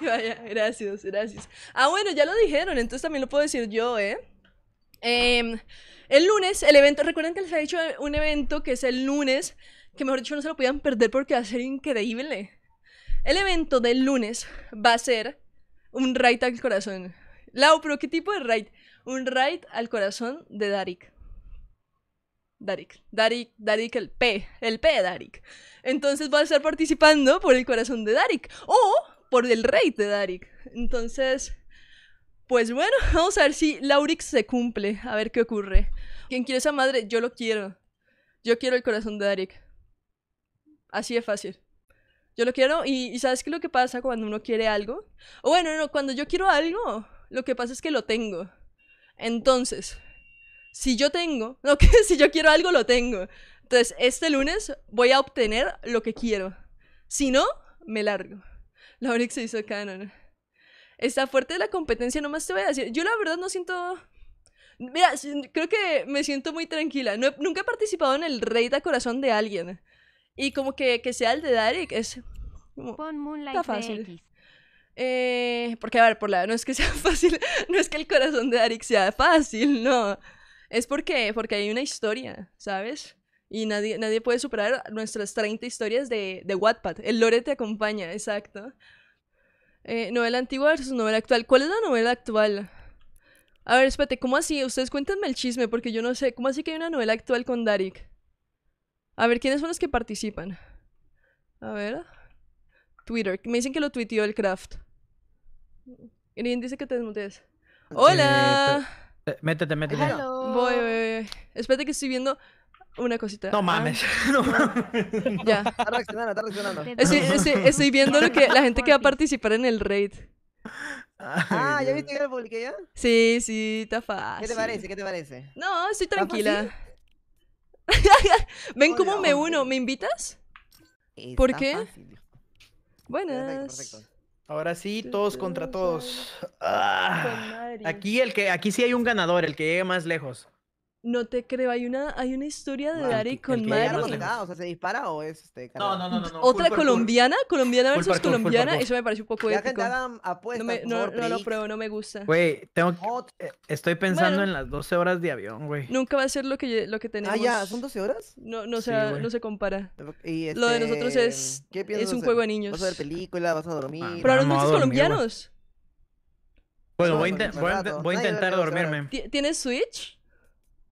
gracias, gracias. Ah, bueno, ya lo dijeron, entonces también lo puedo decir yo, ¿eh? Em, el lunes, el evento, recuerden que les he hecho un evento que es el lunes, que mejor dicho no se lo podían perder porque va a ser increíble. El evento del lunes va a ser un raid al corazón. Lau, pero ¿qué tipo de raid? Un raid al corazón de Darik. Darik, Darik, Darik, el P, el P de Darik. Entonces va a estar participando por el corazón de Darik. O por el rey de Darik. Entonces, pues bueno, vamos a ver si Laurix se cumple, a ver qué ocurre. Quien quiere esa madre, yo lo quiero. Yo quiero el corazón de Darik. Así de fácil. Yo lo quiero y, ¿sabes qué lo que pasa cuando uno quiere algo? bueno, no, cuando yo quiero algo, lo que pasa es que lo tengo. Entonces, si yo tengo, no, que si yo quiero algo, lo tengo. Entonces, este lunes voy a obtener lo que quiero. Si no, me largo. La se hizo canon. Está fuerte la competencia, nomás te voy a decir. Yo la verdad no siento... Mira, creo que me siento muy tranquila. No nunca he participado en el rey de corazón de alguien. Y como que, que sea el de Darek es... está fácil. Eh, porque, a ver, por la, no es que sea fácil, no es que el corazón de Darek sea fácil, no. Es porque, porque hay una historia, ¿sabes? Y nadie, nadie puede superar nuestras 30 historias de, de Wattpad. El lore te acompaña, exacto. Eh, novela antigua versus novela actual. ¿Cuál es la novela actual? A ver, espérate, ¿cómo así? Ustedes cuéntenme el chisme, porque yo no sé. ¿Cómo así que hay una novela actual con Darik? A ver, ¿quiénes son los que participan? A ver. Twitter. Me dicen que lo tuiteó el craft. Green dice que te desmutees. ¡Hola! Eh, métete, métete. Voy, voy, voy. Espérate que estoy viendo una cosita. No ah. mames. No mames. Ya. Está reaccionando, está reaccionando. Estoy, viendo lo que, la gente que va a participar en el raid. Ah, ¿ya viste que lo publiqué ya? Sí, sí, está fácil. ¿Qué te parece? ¿Qué te parece? No, estoy tranquila. ¿Ven cómo me uno? ¿Me invitas? ¿Por qué? Bueno, Buenas. Ahora sí, todos contra todos. Ah, aquí el que, aquí sí hay un ganador, el que llegue más lejos. No te creo, hay una, hay una historia de Dari con Mario. O sea, ¿se dispara o es este? No, no, no, no. Otra colombiana, colombiana versus colombiana, eso me parece un poco épico. no, me, no, no lo pruebo, no me gusta. Güey, tengo eh, estoy pensando en las 12 horas de avión, güey. Nunca va a ser lo que, lo tenemos. Ah, ya, ¿son 12 horas? No, no, no se compara. Lo de nosotros este, es, es un juego de niños. Vas a ver película, vas a dormir. Ah, Pero los colombianos. Bueno, voy a intentar dormirme. ¿Tienes Switch?